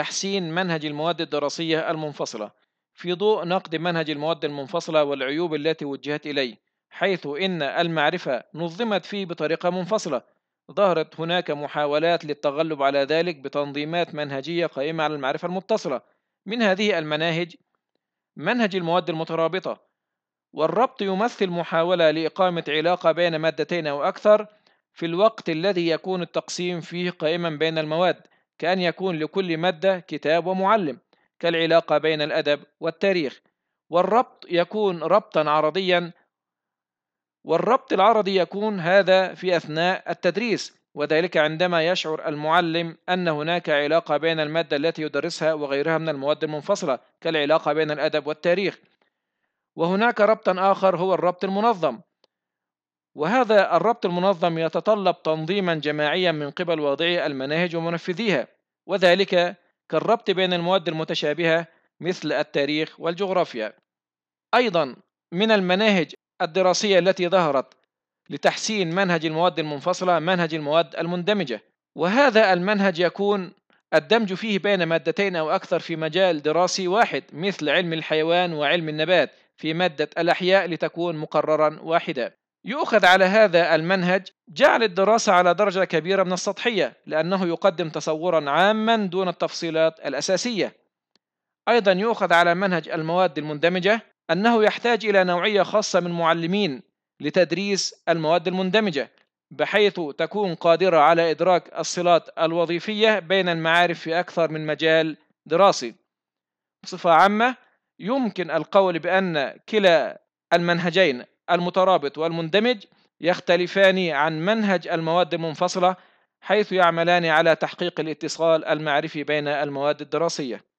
تحسين منهج المواد الدراسية المنفصلة في ضوء نقد منهج المواد المنفصلة والعيوب التي وجهت إليه حيث إن المعرفة نظمت فيه بطريقة منفصلة ظهرت هناك محاولات للتغلب على ذلك بتنظيمات منهجية قائمة على المعرفة المتصلة من هذه المناهج منهج المواد المترابطة والربط يمثل محاولة لإقامة علاقة بين مادتين أو أكثر في الوقت الذي يكون التقسيم فيه قائما بين المواد كأن يكون لكل مادة كتاب ومعلم كالعلاقة بين الأدب والتاريخ والربط يكون ربطا عرضيا والربط العرضي يكون هذا في أثناء التدريس وذلك عندما يشعر المعلم أن هناك علاقة بين المادة التي يدرسها وغيرها من المواد المنفصلة كالعلاقة بين الأدب والتاريخ وهناك ربطا آخر هو الربط المنظم وهذا الربط المنظم يتطلب تنظيما جماعيا من قبل واضعي المناهج ومنفذيها وذلك كالربط بين المواد المتشابهة مثل التاريخ والجغرافيا أيضا من المناهج الدراسية التي ظهرت لتحسين منهج المواد المنفصلة منهج المواد المندمجة وهذا المنهج يكون الدمج فيه بين مادتين أو أكثر في مجال دراسي واحد مثل علم الحيوان وعلم النبات في مادة الأحياء لتكون مقررا واحدا يؤخذ على هذا المنهج جعل الدراسة على درجة كبيرة من السطحية لأنه يقدم تصورا عاما دون التفصيلات الأساسية أيضا يؤخذ على منهج المواد المندمجة أنه يحتاج إلى نوعية خاصة من معلمين لتدريس المواد المندمجة بحيث تكون قادرة على إدراك الصلات الوظيفية بين المعارف في أكثر من مجال دراسي بصفة عامة يمكن القول بأن كلا المنهجين المترابط والمندمج يختلفان عن منهج المواد المنفصلة حيث يعملان على تحقيق الاتصال المعرفي بين المواد الدراسية